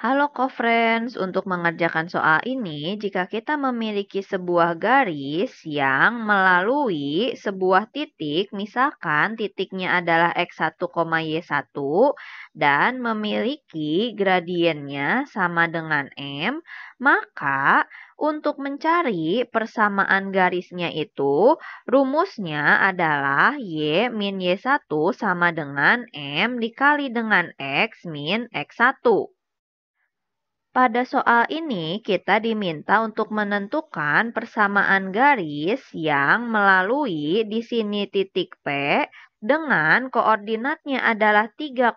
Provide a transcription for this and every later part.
Halo co-friends, untuk mengerjakan soal ini, jika kita memiliki sebuah garis yang melalui sebuah titik, misalkan titiknya adalah X1, Y1, dan memiliki gradiennya sama dengan M, maka untuk mencari persamaan garisnya itu, rumusnya adalah Y min Y1 sama dengan M dikali dengan X min X1. Pada soal ini, kita diminta untuk menentukan persamaan garis yang melalui di sini titik P dengan koordinatnya adalah 3,6,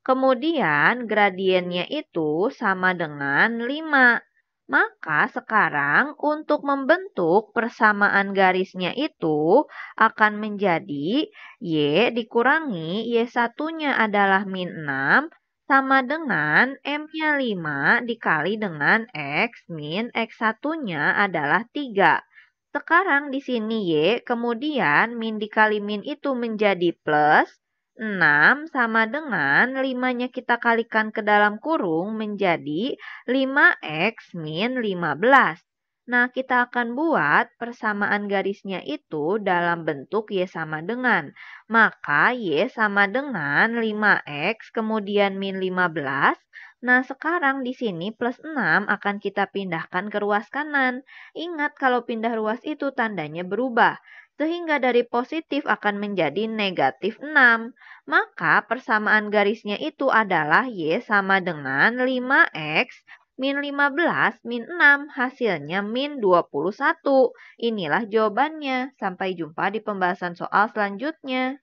kemudian gradiennya itu sama dengan 5. Maka sekarang untuk membentuk persamaan garisnya itu akan menjadi Y dikurangi Y satunya adalah min 6 sama dengan M-nya 5 dikali dengan X min X1-nya adalah 3. Sekarang di sini Y, kemudian min dikali min itu menjadi plus 6 sama dengan 5-nya kita kalikan ke dalam kurung menjadi 5X min 15. Nah, kita akan buat persamaan garisnya itu dalam bentuk Y sama dengan. Maka Y sama dengan 5X kemudian min 15. Nah, sekarang di sini plus 6 akan kita pindahkan ke ruas kanan. Ingat kalau pindah ruas itu tandanya berubah. Sehingga dari positif akan menjadi negatif 6. Maka persamaan garisnya itu adalah Y sama dengan 5X min 15, min 6, hasilnya min 21. Inilah jawabannya. Sampai jumpa di pembahasan soal selanjutnya.